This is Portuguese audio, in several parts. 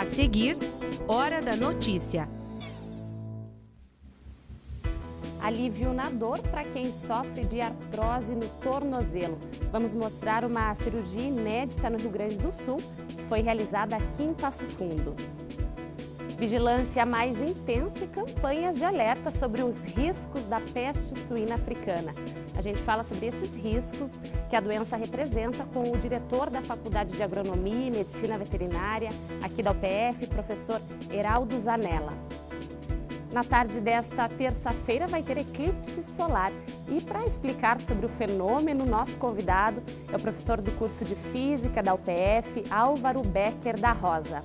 A seguir, Hora da Notícia. Alívio na dor para quem sofre de artrose no tornozelo. Vamos mostrar uma cirurgia inédita no Rio Grande do Sul, foi realizada aqui em Passo Fundo vigilância mais intensa e campanhas de alerta sobre os riscos da peste suína africana. A gente fala sobre esses riscos que a doença representa com o diretor da Faculdade de Agronomia e Medicina Veterinária aqui da UPF, professor Heraldo Zanella. Na tarde desta terça-feira vai ter eclipse solar e para explicar sobre o fenômeno, nosso convidado é o professor do curso de Física da UPF, Álvaro Becker da Rosa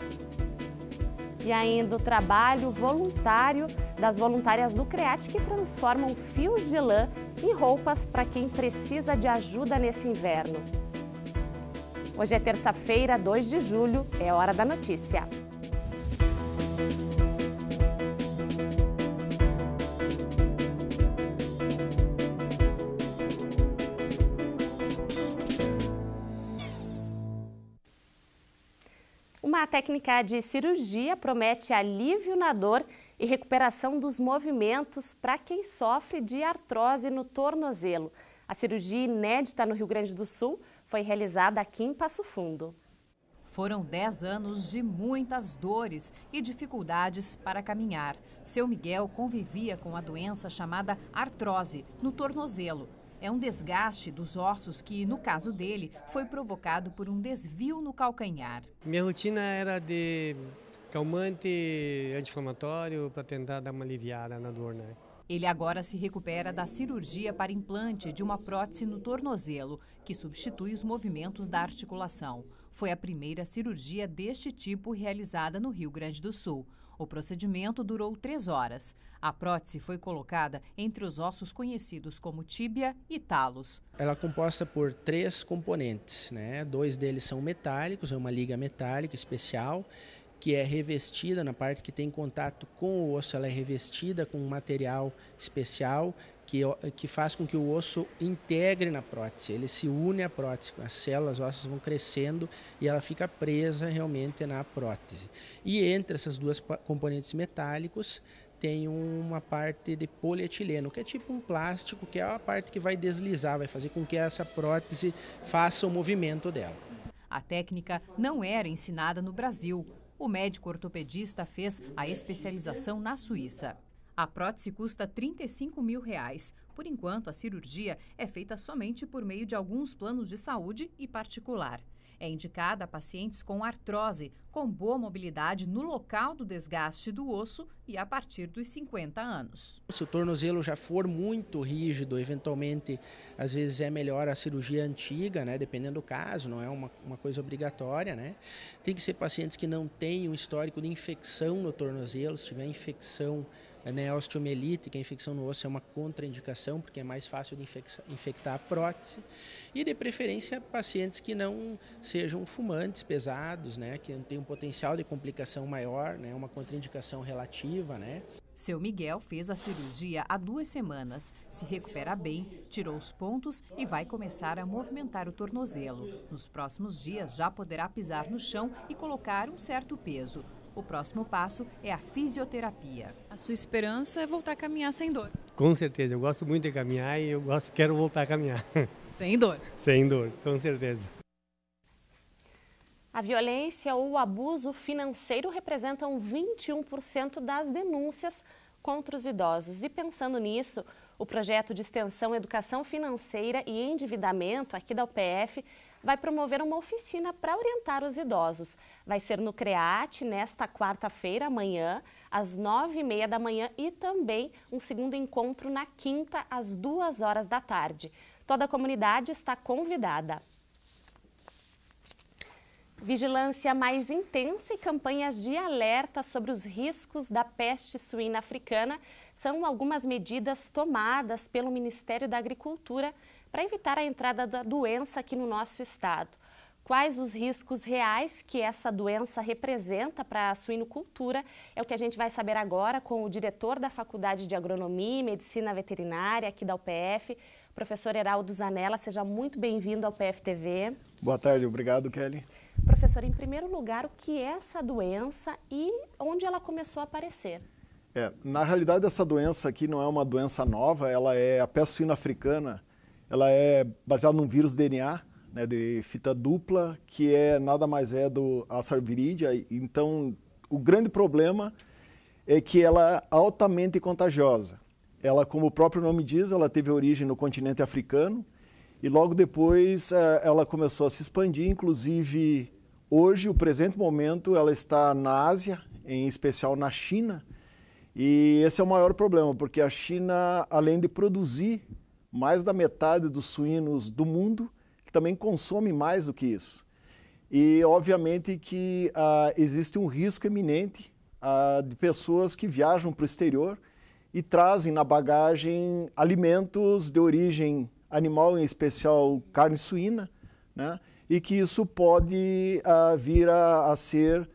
e ainda o trabalho voluntário das voluntárias do CREAT que transformam fios de lã em roupas para quem precisa de ajuda nesse inverno. Hoje é terça-feira, 2 de julho, é hora da notícia. técnica de cirurgia promete alívio na dor e recuperação dos movimentos para quem sofre de artrose no tornozelo. A cirurgia inédita no Rio Grande do Sul foi realizada aqui em Passo Fundo. Foram 10 anos de muitas dores e dificuldades para caminhar. Seu Miguel convivia com a doença chamada artrose no tornozelo, é um desgaste dos ossos que, no caso dele, foi provocado por um desvio no calcanhar. Minha rotina era de calmante anti-inflamatório para tentar dar uma aliviada na dor, né? Ele agora se recupera da cirurgia para implante de uma prótese no tornozelo, que substitui os movimentos da articulação. Foi a primeira cirurgia deste tipo realizada no Rio Grande do Sul. O procedimento durou três horas. A prótese foi colocada entre os ossos conhecidos como tíbia e talos. Ela é composta por três componentes, né? Dois deles são metálicos, é uma liga metálica especial que é revestida, na parte que tem contato com o osso, ela é revestida com um material especial que, que faz com que o osso integre na prótese, ele se une à prótese, as células ósseas vão crescendo e ela fica presa realmente na prótese. E entre essas duas componentes metálicos tem uma parte de polietileno, que é tipo um plástico, que é a parte que vai deslizar, vai fazer com que essa prótese faça o movimento dela. A técnica não era ensinada no Brasil o médico ortopedista fez a especialização na Suíça. A prótese custa 35 mil reais. Por enquanto, a cirurgia é feita somente por meio de alguns planos de saúde e particular. É indicada a pacientes com artrose, com boa mobilidade no local do desgaste do osso e a partir dos 50 anos. Se o tornozelo já for muito rígido, eventualmente, às vezes é melhor a cirurgia antiga, né? dependendo do caso, não é uma, uma coisa obrigatória. Né? Tem que ser pacientes que não tenham histórico de infecção no tornozelo, se tiver infecção é, né, osteomielite, que é a infecção no osso é uma contraindicação, porque é mais fácil de infectar a prótese, e de preferência pacientes que não sejam fumantes pesados, né, que têm um potencial de complicação maior, né, uma contraindicação relativa. Né. Seu Miguel fez a cirurgia há duas semanas, se recupera bem, tirou os pontos e vai começar a movimentar o tornozelo. Nos próximos dias já poderá pisar no chão e colocar um certo peso. O próximo passo é a fisioterapia. A sua esperança é voltar a caminhar sem dor. Com certeza, eu gosto muito de caminhar e eu gosto, quero voltar a caminhar. Sem dor. Sem dor, com certeza. A violência ou o abuso financeiro representam 21% das denúncias contra os idosos. E pensando nisso, o projeto de extensão Educação Financeira e Endividamento aqui da UPF vai promover uma oficina para orientar os idosos. Vai ser no CREAT nesta quarta-feira, amanhã, às nove e meia da manhã e também um segundo encontro na quinta, às duas horas da tarde. Toda a comunidade está convidada. Vigilância mais intensa e campanhas de alerta sobre os riscos da peste suína africana são algumas medidas tomadas pelo Ministério da Agricultura para evitar a entrada da doença aqui no nosso estado. Quais os riscos reais que essa doença representa para a suinocultura é o que a gente vai saber agora com o diretor da Faculdade de Agronomia e Medicina Veterinária aqui da UPF, professor Heraldo Zanella. Seja muito bem-vindo ao PFTV. Boa tarde, obrigado, Kelly. Professor, em primeiro lugar, o que é essa doença e onde ela começou a aparecer? É, na realidade, essa doença aqui não é uma doença nova, ela é a peste suína africana, ela é baseada num vírus DNA, né, de fita dupla, que é nada mais é do Asar Então, o grande problema é que ela é altamente contagiosa. Ela, como o próprio nome diz, ela teve origem no continente africano e logo depois eh, ela começou a se expandir, inclusive hoje, o presente momento, ela está na Ásia, em especial na China. E esse é o maior problema, porque a China, além de produzir mais da metade dos suínos do mundo que também consome mais do que isso. E, obviamente, que ah, existe um risco iminente ah, de pessoas que viajam para o exterior e trazem na bagagem alimentos de origem animal, em especial carne suína, né? e que isso pode ah, vir a, a ser,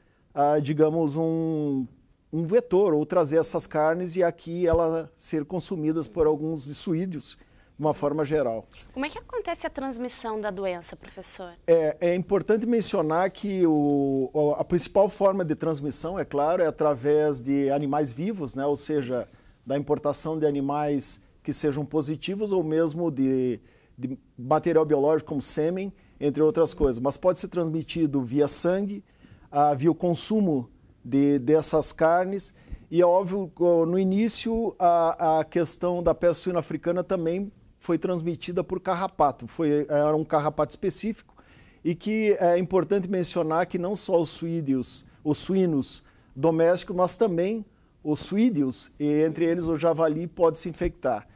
digamos, um um vetor ou trazer essas carnes e aqui elas ser consumidas por alguns suídeos de uma forma geral. Como é que acontece a transmissão da doença, professor? É, é importante mencionar que o, a principal forma de transmissão, é claro, é através de animais vivos, né? ou seja, da importação de animais que sejam positivos ou mesmo de, de material biológico como sêmen, entre outras coisas. Mas pode ser transmitido via sangue, ah, via o consumo de, dessas carnes. E é óbvio, no início, a, a questão da peste suína africana também foi transmitida por carrapato. Foi, era um carrapato específico e que é importante mencionar que não só os suídeos, os suínos domésticos, mas também os suídeos, e entre eles o javali, pode se infectar.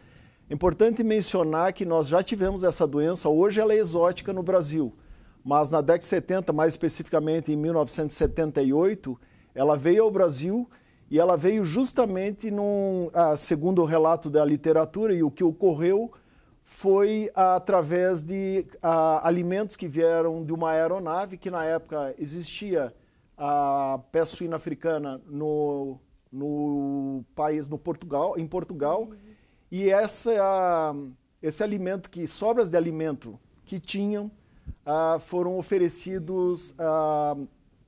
Importante mencionar que nós já tivemos essa doença, hoje ela é exótica no Brasil, mas na década de 70, mais especificamente em 1978, ela veio ao Brasil e ela veio justamente num, ah, segundo o relato da literatura e o que ocorreu, foi através de a, alimentos que vieram de uma aeronave que na época existia a peça suína africana no, no país, no Portugal, em Portugal, uhum. e essa, esse alimento que sobras de alimento que tinham ah, foram oferecidos ah,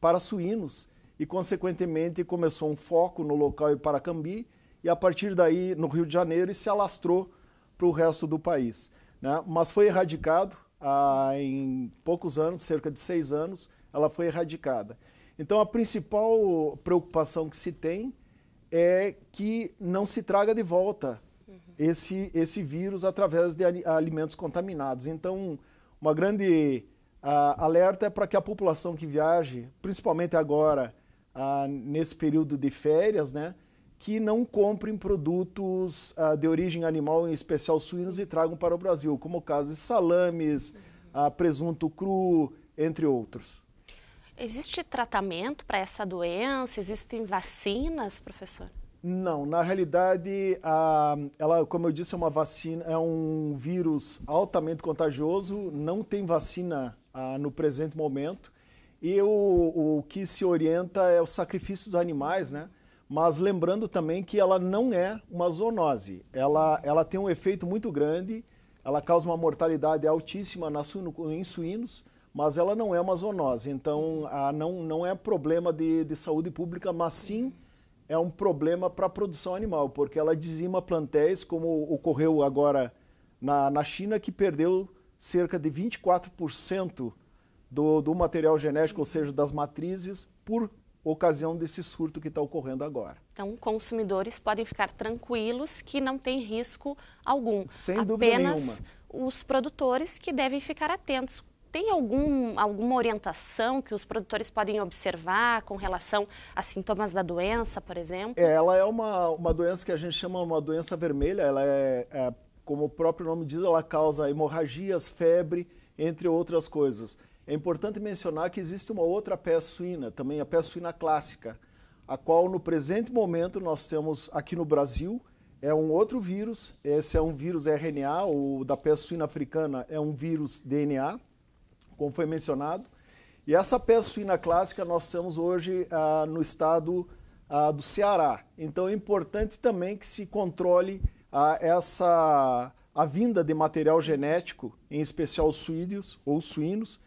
para suínos e, consequentemente, começou um foco no local Paracambi e, a partir daí, no Rio de Janeiro, e se alastrou para o resto do país. Né? Mas foi erradicado ah, em poucos anos, cerca de seis anos, ela foi erradicada. Então, a principal preocupação que se tem é que não se traga de volta uhum. esse, esse vírus através de alimentos contaminados. Então, uma grande ah, alerta é para que a população que viaje, principalmente agora, ah, nesse período de férias, né, que não comprem produtos uh, de origem animal, em especial suínos, e tragam para o Brasil, como o caso de salames, uh, presunto cru, entre outros. Existe tratamento para essa doença? Existem vacinas, professor? Não, na realidade, a, ela, como eu disse, é uma vacina, é um vírus altamente contagioso, não tem vacina a, ah, no presente momento. E o, o que se orienta é o sacrifício dos animais, né? mas lembrando também que ela não é uma zoonose. Ela, ela tem um efeito muito grande, ela causa uma mortalidade altíssima nas, em suínos, mas ela não é uma zoonose. Então, a, não, não é problema de, de saúde pública, mas sim é um problema para a produção animal, porque ela dizima plantéis, como ocorreu agora na, na China, que perdeu cerca de 24% do, do material genético, ou seja, das matrizes, por ocasião desse surto que está ocorrendo agora. Então, consumidores podem ficar tranquilos que não tem risco algum. Sem Apenas dúvida Apenas os produtores que devem ficar atentos. Tem algum, alguma orientação que os produtores podem observar com relação a sintomas da doença, por exemplo? É, ela é uma, uma doença que a gente chama uma doença vermelha. Ela é, é como o próprio nome diz, ela causa hemorragias, febre entre outras coisas. É importante mencionar que existe uma outra peça suína, também a peça suína clássica, a qual no presente momento nós temos aqui no Brasil, é um outro vírus, esse é um vírus RNA, o da peça suína africana é um vírus DNA, como foi mencionado. E essa peça suína clássica nós temos hoje ah, no estado ah, do Ceará. Então é importante também que se controle ah, essa a vinda de material genético, em especial suídeos ou suínos,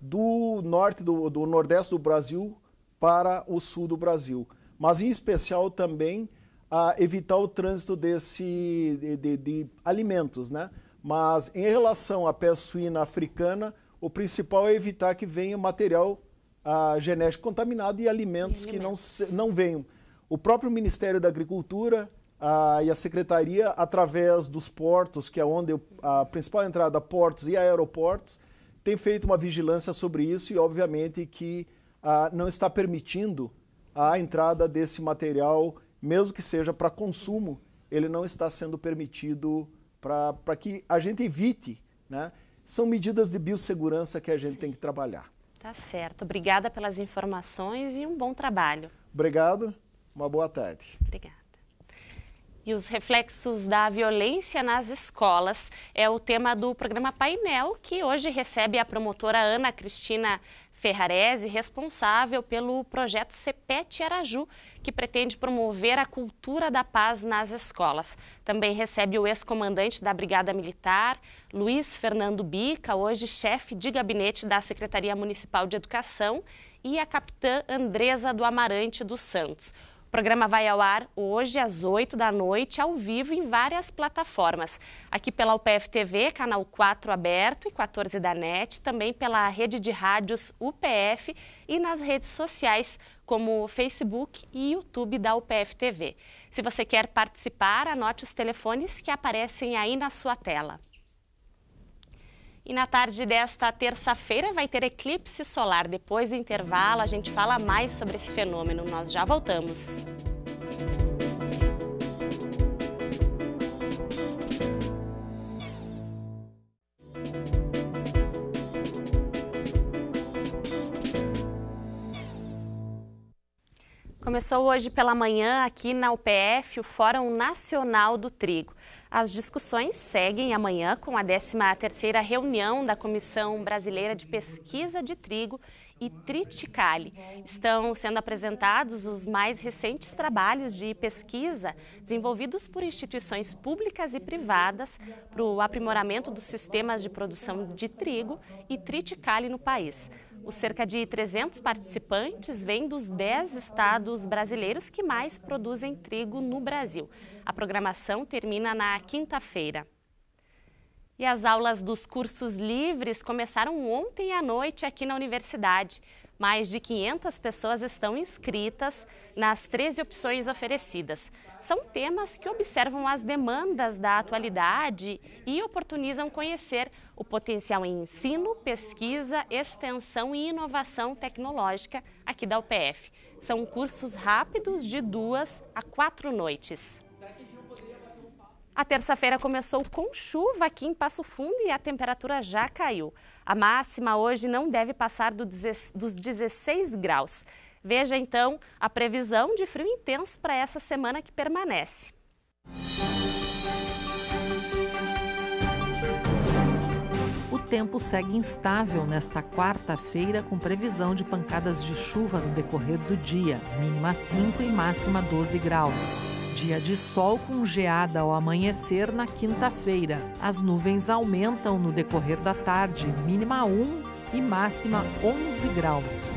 do norte do, do nordeste do Brasil para o sul do Brasil, mas em especial também a evitar o trânsito desse de, de, de alimentos, né? Mas em relação à peste suína africana, o principal é evitar que venha material ah, genético contaminado e alimentos, e alimentos. que não, não venham. O próprio Ministério da Agricultura ah, e a secretaria, através dos portos, que é onde eu, a principal entrada, portos e aeroportos, tem feito uma vigilância sobre isso e, obviamente, que ah, não está permitindo a entrada desse material, mesmo que seja para consumo, ele não está sendo permitido para que a gente evite. Né? São medidas de biossegurança que a gente Sim. tem que trabalhar. Tá certo. Obrigada pelas informações e um bom trabalho. Obrigado. Uma boa tarde. Obrigada e os reflexos da violência nas escolas é o tema do programa Painel, que hoje recebe a promotora Ana Cristina Ferrarese, responsável pelo projeto CEPET Araju, que pretende promover a cultura da paz nas escolas. Também recebe o ex-comandante da Brigada Militar, Luiz Fernando Bica, hoje chefe de gabinete da Secretaria Municipal de Educação, e a capitã Andresa do Amarante dos Santos programa vai ao ar hoje às 8 da noite, ao vivo, em várias plataformas. Aqui pela UPF TV, canal 4 aberto e 14 da NET, também pela rede de rádios UPF e nas redes sociais como Facebook e YouTube da UPF TV. Se você quer participar, anote os telefones que aparecem aí na sua tela. E na tarde desta terça-feira vai ter eclipse solar. Depois do intervalo, a gente fala mais sobre esse fenômeno. Nós já voltamos. Começou hoje pela manhã aqui na UPF o Fórum Nacional do Trigo. As discussões seguem amanhã com a 13ª reunião da Comissão Brasileira de Pesquisa de Trigo e Triticale. Estão sendo apresentados os mais recentes trabalhos de pesquisa desenvolvidos por instituições públicas e privadas para o aprimoramento dos sistemas de produção de trigo e triticale no país. Os cerca de 300 participantes vêm dos 10 estados brasileiros que mais produzem trigo no Brasil. A programação termina na quinta-feira. E as aulas dos cursos livres começaram ontem à noite aqui na universidade. Mais de 500 pessoas estão inscritas nas 13 opções oferecidas. São temas que observam as demandas da atualidade e oportunizam conhecer o potencial em ensino, pesquisa, extensão e inovação tecnológica aqui da UPF. São cursos rápidos de duas a quatro noites. A terça-feira começou com chuva aqui em Passo Fundo e a temperatura já caiu. A máxima hoje não deve passar dos 16 graus. Veja então a previsão de frio intenso para essa semana que permanece. O tempo segue instável nesta quarta-feira, com previsão de pancadas de chuva no decorrer do dia, mínima 5 e máxima 12 graus. Dia de sol com geada ao amanhecer na quinta-feira. As nuvens aumentam no decorrer da tarde, mínima 1 e máxima 11 graus.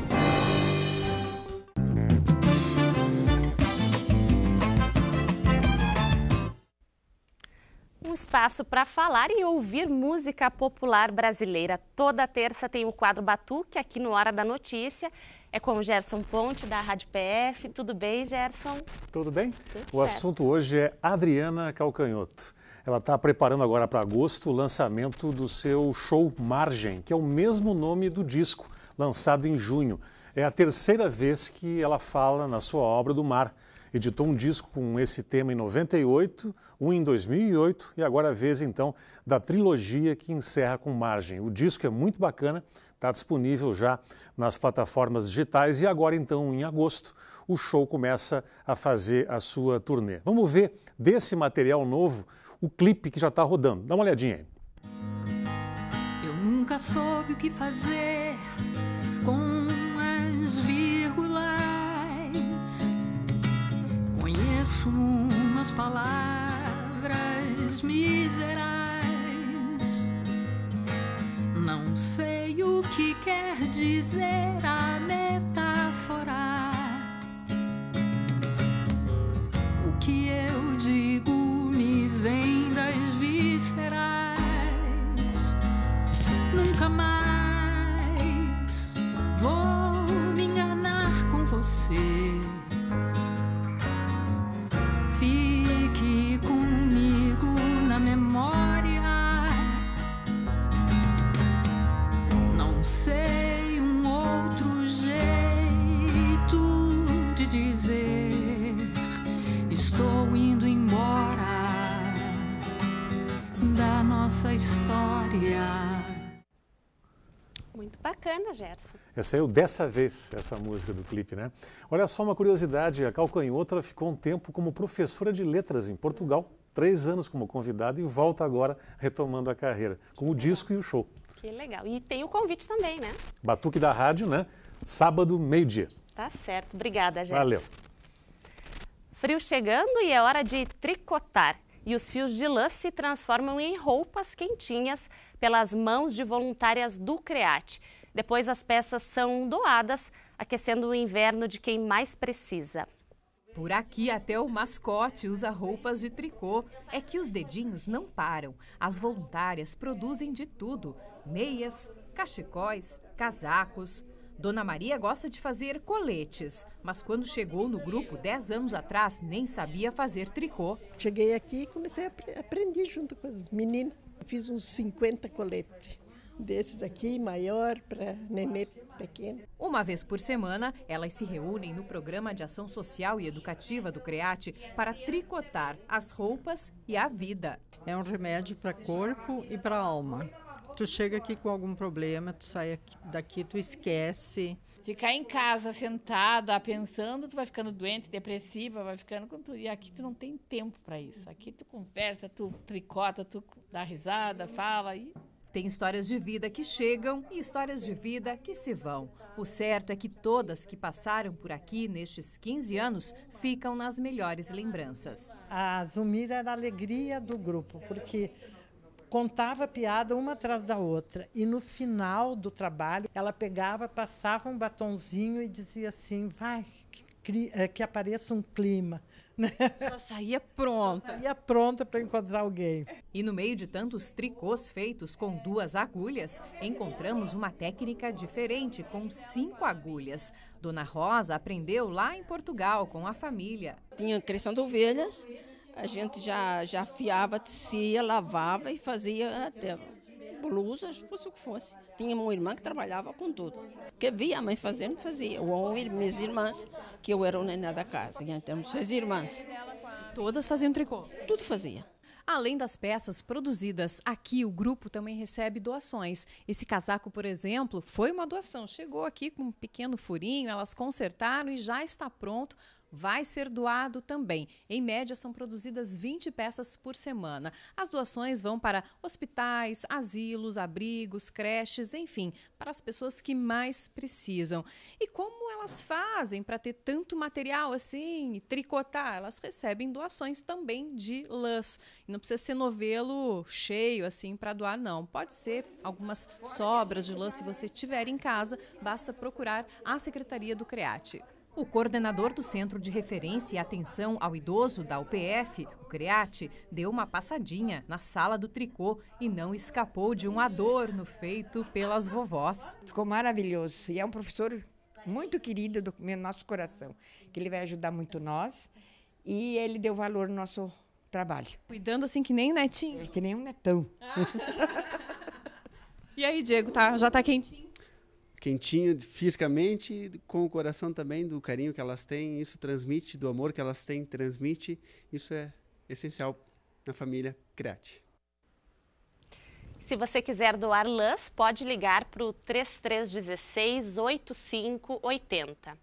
um espaço para falar e ouvir música popular brasileira. Toda terça tem o quadro Batuque aqui no Hora da Notícia é com o Gerson Ponte, da Rádio PF. Tudo bem, Gerson? Tudo bem. Tudo o certo. assunto hoje é Adriana Calcanhoto. Ela está preparando agora para agosto o lançamento do seu show Margem, que é o mesmo nome do disco, lançado em junho. É a terceira vez que ela fala na sua obra do mar editou um disco com esse tema em 98, um em 2008 e agora a vez então da trilogia que encerra com Margem. O disco é muito bacana, está disponível já nas plataformas digitais e agora então em agosto o show começa a fazer a sua turnê. Vamos ver desse material novo o clipe que já está rodando. Dá uma olhadinha aí. Eu nunca soube o que fazer conheço umas palavras miseráveis. Não sei o que quer dizer a Essa é o Dessa Vez, essa música do clipe, né? Olha só uma curiosidade, a Calcanhotra ficou um tempo como professora de letras em Portugal, três anos como convidada e volta agora retomando a carreira, com o disco e o show. Que legal. E tem o convite também, né? Batuque da Rádio, né? Sábado, meio-dia. Tá certo. Obrigada, gente. Valeu. Frio chegando e é hora de tricotar e os fios de lã se transformam em roupas quentinhas pelas mãos de voluntárias do CREAT. Depois, as peças são doadas, aquecendo o inverno de quem mais precisa. Por aqui, até o mascote usa roupas de tricô. É que os dedinhos não param. As voluntárias produzem de tudo: meias, cachecóis, casacos. Dona Maria gosta de fazer coletes, mas quando chegou no grupo 10 anos atrás, nem sabia fazer tricô. Cheguei aqui e comecei a aprender junto com as meninas. Fiz uns 50 coletes desses aqui, maior, para nenê pequeno. Uma vez por semana, elas se reúnem no Programa de Ação Social e Educativa do Create para tricotar as roupas e a vida. É um remédio para corpo e para alma. Tu chega aqui com algum problema, tu sai daqui, tu esquece. Ficar em casa sentada, pensando, tu vai ficando doente, depressiva, vai ficando com tudo. E aqui tu não tem tempo para isso. Aqui tu conversa, tu tricota, tu dá risada, fala e tem histórias de vida que chegam e histórias de vida que se vão. O certo é que todas que passaram por aqui nestes 15 anos ficam nas melhores lembranças. A Zumira era a alegria do grupo, porque contava piada uma atrás da outra e no final do trabalho ela pegava, passava um batonzinho e dizia assim: "Vai, que eh, que apareça um clima. Né? Só saía pronta. Só saía pronta para encontrar alguém. E no meio de tantos tricôs feitos com duas agulhas, encontramos uma técnica diferente com cinco agulhas. Dona Rosa aprendeu lá em Portugal com a família. Tinha crescendo ovelhas, a gente já, já afiava, tecia, lavava e fazia a tela blusas, fosse o que fosse. Tinha uma irmã que trabalhava com tudo. Que havia a mãe fazendo, fazia. Ou minhas irmãs, que eu era o neném da casa. E então, seis irmãs. Todas faziam tricô? Tudo fazia. Além das peças produzidas aqui, o grupo também recebe doações. Esse casaco, por exemplo, foi uma doação. Chegou aqui com um pequeno furinho, elas consertaram e já está pronto vai ser doado também. Em média, são produzidas 20 peças por semana. As doações vão para hospitais, asilos, abrigos, creches, enfim, para as pessoas que mais precisam. E como elas fazem para ter tanto material assim, tricotar? Elas recebem doações também de lãs. não precisa ser novelo cheio assim para doar, não. Pode ser algumas sobras de lã se você tiver em casa, basta procurar a Secretaria do CREAT. O coordenador do Centro de Referência e Atenção ao Idoso da UPF, o CREAT, deu uma passadinha na sala do tricô e não escapou de um adorno feito pelas vovós. Ficou maravilhoso e é um professor muito querido do nosso coração, que ele vai ajudar muito nós e ele deu valor no nosso trabalho. Cuidando assim que nem um netinho. É, que nem um netão. Ah. e aí, Diego, tá, já está quentinho? quentinho fisicamente, com o coração também, do carinho que elas têm, isso transmite, do amor que elas têm, transmite. Isso é essencial na família Create. Se você quiser doar lãs, pode ligar para o 3316-8580.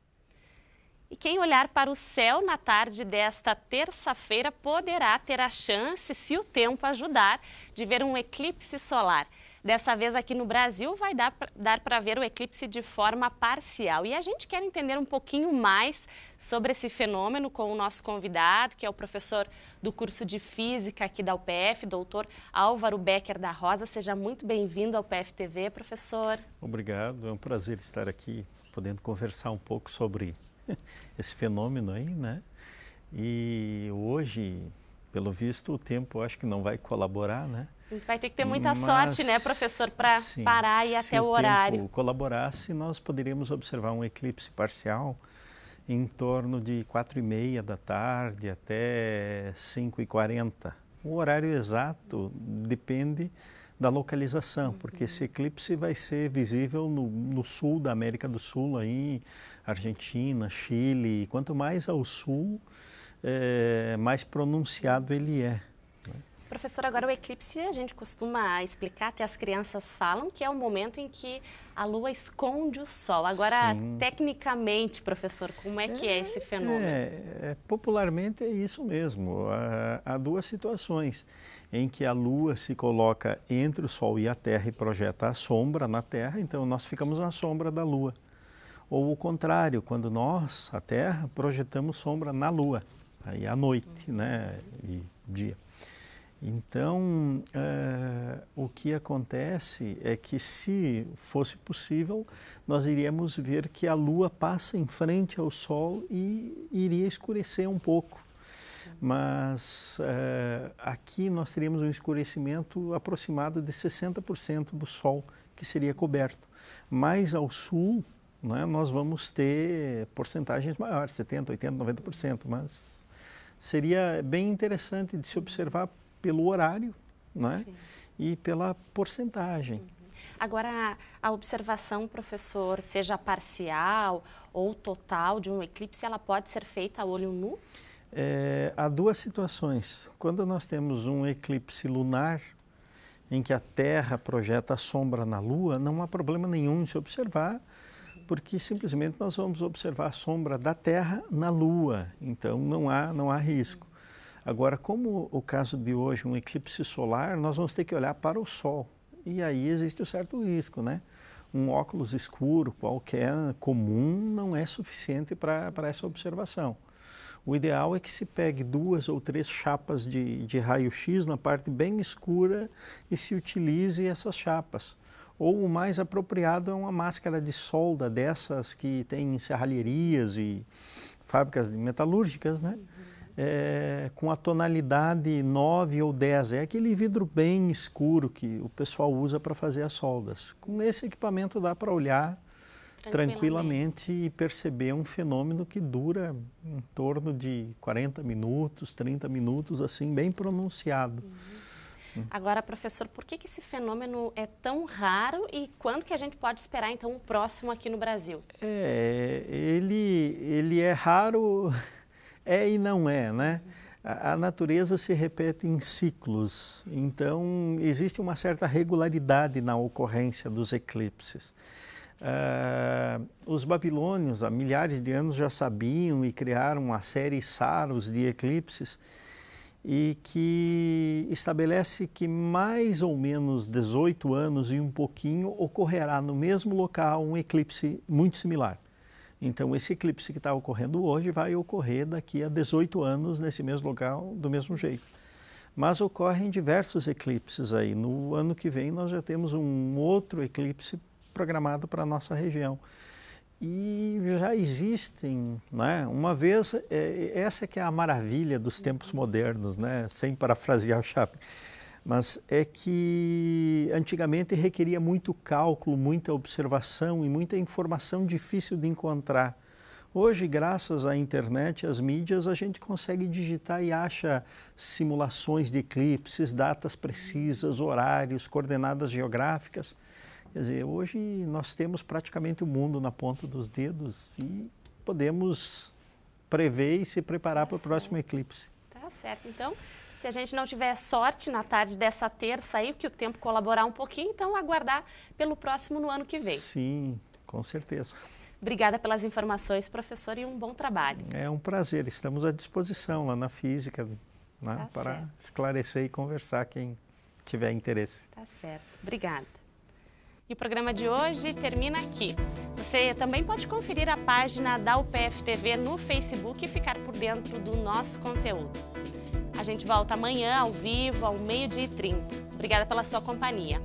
E quem olhar para o céu na tarde desta terça-feira poderá ter a chance, se o tempo ajudar, de ver um eclipse solar. Dessa vez aqui no Brasil vai dar, dar para ver o eclipse de forma parcial. E a gente quer entender um pouquinho mais sobre esse fenômeno com o nosso convidado, que é o professor do curso de Física aqui da UPF, doutor Álvaro Becker da Rosa. Seja muito bem-vindo ao TV, professor. Obrigado, é um prazer estar aqui, podendo conversar um pouco sobre esse fenômeno aí, né? E hoje, pelo visto, o tempo acho que não vai colaborar, né? Vai ter que ter muita Mas, sorte, né, professor, para parar e até o, o horário. Se colaborasse, nós poderíamos observar um eclipse parcial em torno de 4 e meia da tarde até 5 e 40. O horário exato depende da localização, porque esse eclipse vai ser visível no, no, sul da América do Sul, aí, Argentina, Chile. Quanto mais ao sul, é, mais pronunciado ele é. Professor, agora o eclipse a gente costuma explicar, até as crianças falam, que é o momento em que a lua esconde o sol. Agora, Sim. tecnicamente, professor, como é, que é esse é, fenômeno? É, é, popularmente é isso mesmo. Há, há duas situações em que a lua se coloca entre o sol e a terra e projeta a sombra na terra, então nós ficamos na sombra da lua. Ou o contrário, quando nós, a terra, projetamos sombra na lua, aí à noite, né, e dia. Então, é, o que acontece é que, se fosse possível, nós iríamos ver que a Lua passa em frente ao Sol e iria escurecer um pouco. Mas é, aqui nós teríamos um escurecimento aproximado de 60% do Sol que seria coberto. Mais ao sul, né, nós vamos ter porcentagens maiores, 70%, 80%, 90%. Mas seria bem interessante de se observar pelo horário né? e pela porcentagem. Uhum. Agora, a observação, professor, seja parcial ou total de um eclipse, ela pode ser feita a olho nu? É, há duas situações. Quando nós temos um eclipse lunar, em que a Terra projeta a sombra na Lua, não há problema nenhum em se observar, porque simplesmente nós vamos observar a sombra da Terra na Lua. Então não há, não há risco. Agora, como o caso de hoje, um eclipse solar, nós vamos ter que olhar para o Sol. E aí existe um certo risco, né? Um óculos escuro qualquer, comum, não é suficiente para essa observação. O ideal é que se pegue duas ou três chapas de, de raio-x na parte bem escura e se utilize essas chapas ou o mais apropriado é uma máscara de solda dessas que tem serralherias e fábricas metalúrgicas, né? é, com a tonalidade 9 ou 10. É aquele vidro bem escuro que o pessoal usa para fazer as soldas. Com esse equipamento dá para olhar tranquilamente e perceber um fenômeno que dura em torno de 40 minutos, 30 minutos, assim, bem pronunciado. Uhum. Hum. Agora, professor, por que, que esse fenômeno é tão raro e quando que a gente pode esperar, então, o próximo aqui no Brasil? É, ele, ele é raro é e não é, né? A, natureza se repete em ciclos, então existe uma certa regularidade na ocorrência dos eclipses. Uh, os babilônios há milhares de anos já sabiam e criaram uma série Saros de eclipses e que estabelece que mais ou menos 18 anos e um pouquinho ocorrerá no mesmo local um eclipse muito similar. Então, esse eclipse que está ocorrendo hoje vai ocorrer daqui a 18 anos nesse mesmo lugar, do mesmo jeito. Mas ocorrem diversos eclipses aí. No ano que vem, nós já temos um outro eclipse programado para a nossa região. E já existem, né? uma vez, é, essa que é a maravilha dos tempos modernos, né? sem parafrasear o Chaplin mas é que antigamente requeria muito cálculo, muita observação e muita informação difícil de encontrar. Hoje, graças à internet, às mídias, a gente consegue digitar e acha simulações de eclipses, datas precisas, horários, coordenadas geográficas. Quer dizer, hoje nós temos praticamente o mundo na ponta dos dedos e podemos prever e se preparar tá para o próximo eclipse. Tá certo. Então, se a gente não tiver sorte na tarde dessa terça aí, que o tempo colaborar um pouquinho, então aguardar pelo próximo no ano que vem. Sim, com certeza. Obrigada pelas informações, professor, e um bom trabalho. É um prazer, estamos à disposição lá na física, né, tá para certo. esclarecer e conversar quem tiver interesse. Tá certo, obrigada. E o programa de hoje termina aqui. Você também pode conferir a página da UPF TV no Facebook e ficar por dentro do nosso conteúdo. A gente volta amanhã ao vivo, ao meio-dia e 30. Obrigada pela sua companhia.